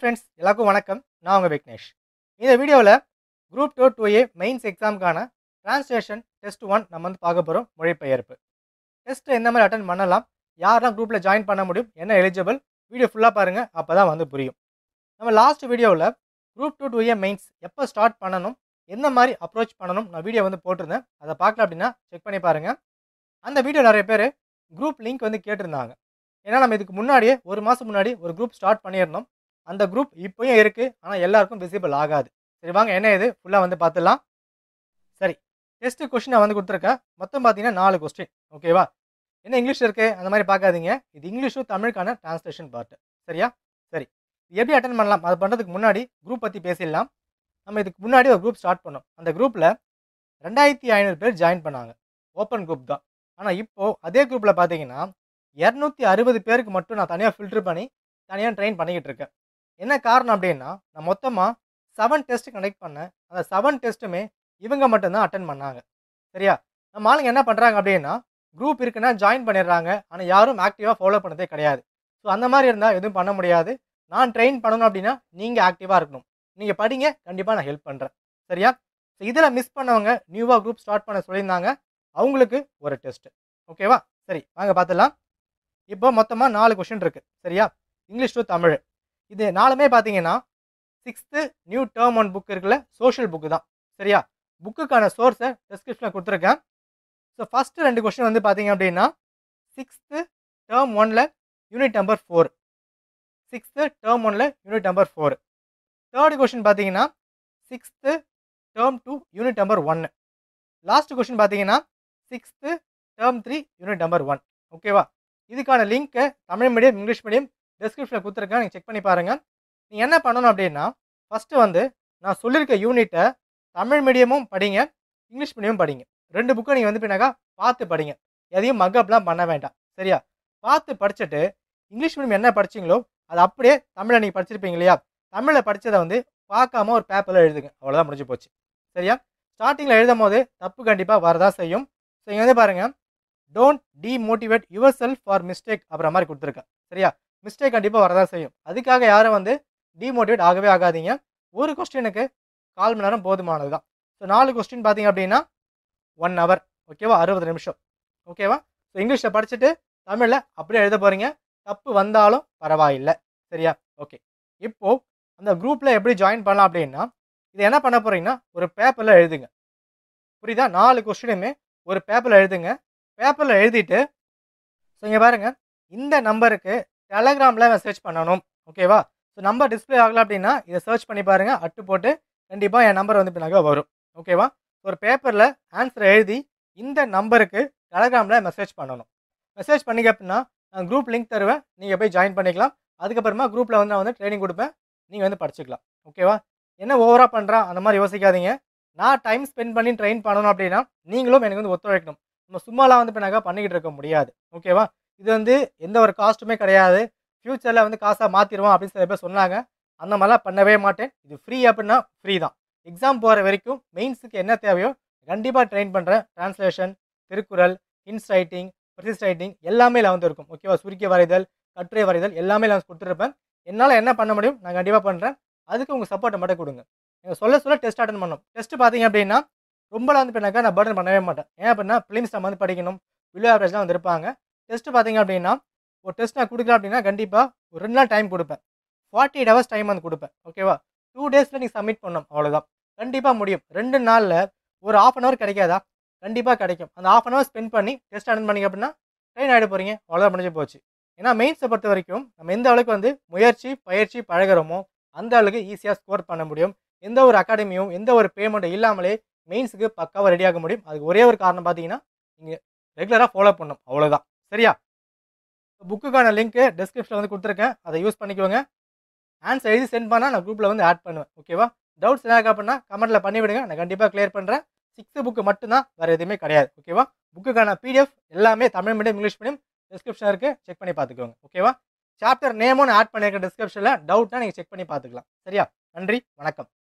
friends எல்லாருக்கும் வணக்கம் நான் உங்கள் விக்னேஷ் இந்த வீடியோவில் group two two A mains எக்ஸாமுக்கான டிரான்ஸ்லேஷன் டெஸ்ட் ஒன் நம்ம வந்து பார்க்க போகிறோம் மொழிபெயர்ப்பு டெஸ்ட்டு எந்த மாதிரி அட்டன் பண்ணலாம் யாரெல்லாம் குரூப்பில் ஜாயின் பண்ண முடியும் என்ன எலிஜிபிள் வீடியோ ஃபுல்லாக பாருங்கள் அப்போ தான் வந்து புரியும் நம்ம லாஸ்ட் வீடியோவில் group two two A mains எப்போ ஸ்டார்ட் பண்ணணும் எந்த மாதிரி அப்ரோச் பண்ணணும் நான் வீடியோ வந்து போட்டிருந்தேன் அதை பார்க்கல அப்படின்னா செக் பண்ணி பாருங்கள் அந்த வீடியோ நிறைய பேர் குரூப் லிங்க் வந்து கேட்டிருந்தாங்க ஏன்னா நம்ம இதுக்கு முன்னாடியே ஒரு மாதம் முன்னாடி ஒரு குரூப் ஸ்டார்ட் பண்ணியிருந்தோம் அந்த குரூப் இப்போயும் இருக்குது ஆனால் எல்லாருக்கும் விசிபிள் ஆகாது சரி வாங்க என்ன இது ஃபுல்லாக வந்து பார்த்துடலாம் சரி டெஸ்ட் நான் வந்து கொடுத்துருக்கேன் மொத்தம் பார்த்தீங்கன்னா நாலு கொஸ்டின் ஓகேவா என்ன இங்கிலீஷ் இருக்குது அந்த மாதிரி பார்க்காதீங்க இது இங்கிலீஷும் தமிழுக்கான டிரான்ஸ்லேஷன் பார்ட்டு சரியா சரி எப்படி அட்டன் பண்ணலாம் அது பண்ணுறதுக்கு முன்னாடி குரூப் பற்றி பேசிடலாம் நம்ம இதுக்கு முன்னாடி ஒரு குரூப் ஸ்டார்ட் பண்ணோம் அந்த குரூப்பில் ரெண்டாயிரத்தி ஐநூறு பேர் ஜாயின் பண்ணாங்க ஓப்பன் குரூப் தான் ஆனால் இப்போது அதே குரூப்பில் பார்த்தீங்கன்னா இரநூத்தி அறுபது பேருக்கு மட்டும் நான் தனியாக ஃபில்ட்ரு பண்ணி தனியாக ட்ரெயின் பண்ணிக்கிட்டு இருக்கேன் என்ன காரணம் அப்படின்னா நான் மொத்தமாக செவன் டெஸ்ட் கண்டக்ட் பண்ணேன் அந்த செவன் டெஸ்ட்டுமே இவங்க மட்டும்தான் அட்டன் பண்ணாங்க சரியா நம்ம ஆளுங்க என்ன பண்ணுறாங்க அப்படின்னா குரூப் இருக்குன்னா ஜாயின் பண்ணிடுறாங்க ஆனால் யாரும் ஆக்டிவாக ஃபாலோ பண்ணதே கிடையாது ஸோ அந்த மாதிரி இருந்தால் எதுவும் பண்ண முடியாது நான் ட்ரெயின் பண்ணணும் அப்படின்னா நீங்கள் ஆக்டிவாக இருக்கணும் நீங்கள் படிங்க கண்டிப்பாக நான் ஹெல்ப் பண்ணுறேன் சரியா ஸோ இதில் மிஸ் பண்ணவங்க நியூவாக குரூப் ஸ்டார்ட் பண்ண சொல்லியிருந்தாங்க அவங்களுக்கு ஒரு டெஸ்ட்டு ஓகேவா சரி வாங்க பார்த்துடலாம் இப்போ மொத்தமாக நாலு கொஷின் இருக்குது சரியா இங்கிலீஷ் டு தமிழ் இது நாலுமே பார்த்தீங்கன்னா sixth new term one book இருக்குல்ல சோஷியல் புக்கு தான் சரியா புக்குக்கான சோர்ஸை டெஸ்கிரிப்ஷனில் கொடுத்துருக்கேன் ஸோ ஃபஸ்ட்டு ரெண்டு கொஸ்டின் வந்து பார்த்தீங்க அப்படின்னா சிக்ஸ்த்து டேர்ம் ஒனில் unit number four sixth term ஒனில் unit number four third question பார்த்தீங்கன்னா sixth term two unit number ஒன்று லாஸ்ட் கொஸ்டின் பார்த்தீங்கன்னா sixth term three unit number one ஓகேவா இதுக்கான லிங்க்கை தமிழ் மீடியம் இங்கிலீஷ் மீடியம் டிஸ்கிரிப்ஷனில் கொடுத்துருக்கேன் நீங்கள் செக் பண்ணி பாருங்கள் நீங்கள் என்ன பண்ணணும் அப்படின்னா ஃபஸ்ட்டு வந்து நான் சொல்லியிருக்க யூனிட்டை தமிழ் மீடியமும் படிங்க இங்கிலீஷ் மீடியமும் படிங்க ரெண்டு புக்கை நீங்கள் வந்து பின்னாக்கா பார்த்து படிங்க எதையும் மக்கப்லாம் பண்ண வேண்டாம் சரியா பார்த்து படிச்சுட்டு இங்கிலீஷ் மீடியம் என்ன படிச்சிங்களோ அது அப்படியே தமிழில் நீங்கள் படிச்சிருப்பீங்க இல்லையா தமிழில் படித்ததை வந்து பார்க்காம ஒரு பேப்பரில் எழுதுங்க அவ்வளோதான் முடிஞ்சு போச்சு சரியா ஸ்டார்டிங்கில் எழுதும் போது தப்பு கண்டிப்பாக வரதான் செய்யும் ஸோ இங்கே வந்து பாருங்கள் don't demotivate yourself for mistake அப்புறம் மாதிரி கொடுத்துருக்கேன் சரியா மிஸ்டேக் கண்டிப்பாக வரதான் செய்யும் அதுக்காக யாரும் வந்து டிமோட்டிவேட் ஆகவே ஆகாதீங்க ஒரு கொஸ்டினுக்கு கால் மணி நேரம் போதுமானது தான் ஸோ நாலு கொஸ்டின் பார்த்தீங்க அப்படின்னா ஒன் ஹவர் ஓகேவா அறுபது நிமிஷம் ஓகேவா ஸோ இங்கிலீஷில் படிச்சுட்டு தமிழில் அப்படியே எழுத போகிறீங்க தப்பு வந்தாலும் பரவாயில்லை சரியா ஓகே இப்போது அந்த குரூப்பில் எப்படி ஜாயின் பண்ணலாம் அப்படின்னா இது என்ன பண்ண போகிறீங்கன்னா ஒரு பேப்பரில் எழுதுங்க புரியுதா நாலு கொஸ்டினுமே ஒரு பேப்பரில் எழுதுங்க பேப்பரில் எழுதிட்டு ஸோ இங்கே பாருங்கள் இந்த நம்பருக்கு டெலகிராமில் மெசேஜ் சர்ச் பண்ணணும் ஓகேவா ஸோ நம்பர் டிஸ்பிளே ஆகலை அப்படின்னா இதை சர்ச் பண்ணி பாருங்கள் அட்டு போட்டு கண்டிப்பாக என் நம்பர் வந்து பின்னாக வரும் ஓகேவா ஒரு பேப்பரில் ஆன்சரை எழுதி இந்த நம்பருக்கு டெலகிராமில் மெசேஜ் பண்ணணும் மெசேஜ் பண்ணிக்க அப்படின்னா நான் குரூப் லிங்க் தருவேன் நீங்கள் போய் ஜாயின் பண்ணிக்கலாம் அதுக்கப்புறமா குரூப்பில் வந்து நான் வந்து ட்ரைனிங் கொடுப்பேன் நீங்கள் வந்து படிச்சுக்கலாம் ஓகேவா என்ன ஓவராக பண்ணுறான் அந்த மாதிரி யோசிக்காதீங்க நான் டைம் ஸ்பெண்ட் பண்ணி ட்ரெயின் பண்ணணும் அப்படின்னா நீங்களும் எனக்கு வந்து ஒத்துழைக்கணும் நம்ம சும்மாலாம் வந்து இப்போ நாங்கள் பண்ணிக்கிட்டு இருக்க முடியாது ஓகேவா இது வந்து எந்த ஒரு காஸ்ட்டுமே கிடையாது ஃப்யூச்சரில் வந்து காசாக மாற்றிடுவோம் அப்படின்னு சில பேர் சொன்னாங்க அந்த மாதிரிலாம் பண்ணவே மாட்டேன் இது ஃப்ரீ அப்படின்னா ஃப்ரீ தான் எக்ஸாம் போகிற வரைக்கும் மெயின்ஸுக்கு என்ன தேவையோ கண்டிப்பாக ட்ரெயின் பண்ணுறேன் translation Thirukkural hints writing precis writing எல்லாமே நான் வந்து இருக்கும் ஓகேவா சுருக்கி வரைதல் கட்டுரை வரைதல் எல்லாமே நான் கொடுத்துருப்பேன் என்னால் என்ன பண்ண முடியும் நான் கண்டிப்பாக பண்ணுறேன் அதுக்கு உங்கள் சப்போர்ட்டை மட்டும் கொடுங்க நீங்கள் சொல்ல சொல்ல டெஸ்ட் அட்டன் பண்ணணும் டெஸ்ட் பார்த்தீங்க அப்படின்னா ரொம்பலாம் வந்து பண்ணாக்கா நான் பர்டன் பண்ணவே மாட்டேன் ஏன் அப்படின்னா ஃபிலிம்ஸ் நம்ம வந்து படிக்கணும் வில்லோ ஆவரேஜ்லாம் வந்து இருப்பாங்க டெஸ்ட்டு பார்த்தீங்க அப்படின்னா ஒரு டெஸ்ட் நான் கொடுக்குறேன் அப்படின்னா கண்டிப்பாக ஒரு ரெண்டு நாள் டைம் கொடுப்பேன் ஃபார்ட்டி எயிட் ஹவர்ஸ் டைம் வந்து கொடுப்பேன் ஓகேவா டூ டேஸில் நீங்கள் சப்மிட் பண்ணணும் அவ்வளோதான் கண்டிப்பாக முடியும் ரெண்டு நாளில் ஒரு ஆஃப் அன் ஹவர் கிடைக்காதா கண்டிப்பாக கிடைக்கும் அந்த ஆஃப் அன் ஹவர் ஸ்பெண்ட் பண்ணி டெஸ்ட் அட்டன் பண்ணிங்க அப்படின்னா ட்ரெயின் ஆகிட போகிறீங்க அவ்வளோதான் முடிஞ்சு போச்சு ஏன்னா மெயின்ஸை பொறுத்த வரைக்கும் நம்ம எந்த அளவுக்கு வந்து முயற்சி பயிற்சி பழகிறோமோ அந்த அளவுக்கு ஈஸியாக ஸ்கோர் பண்ண முடியும் எந்த ஒரு அகாடமியும் எந்த ஒரு பேமெண்ட்டும் இல்லாமலே மெயின்ஸுக்கு பக்காவாக ரெடியாக முடியும் அதுக்கு ஒரே ஒரு காரணம் பார்த்தீங்கன்னா நீங்கள் ரெகுலராக ஃபாலோ பண்ணணும் அவ்வளோதான் சரியா புக்குக்கான லிங்க்கு டெஸ்கிரிப்ஷனில் வந்து கொடுத்துருக்கேன் அதை யூஸ் பண்ணிக்கோங்க ஆன்சர் எழுதி சென்ட் பண்ணால் நான் குரூப்பில் வந்து ஆட் பண்ணுவேன் ஓகேவா டவுட்ஸ் என்ன அப்படின்னா கமெண்ட்டில் பண்ணிவிடுங்க நான் கண்டிப்பாக கிளியர் பண்ணுறேன் சிக்ஸ்த்து புக்கு மட்டும்தான் வேறு எதுவுமே கிடையாது ஓகேவா புக்குக்கான பிடிஎஃப் எல்லாமே Tamil medium English medium description இருக்குது செக் பண்ணி பார்த்துக்கோங்க ஓகேவா சாப்டர் நேமும் நான் ஆட் பண்ணியிருக்கேன் டிஸ்கிரிப்ஷனில் டவுட்னா நீங்கள் செக் பண்ணி பார்த்துக்கலாம் சரியா நன்றி வணக்கம்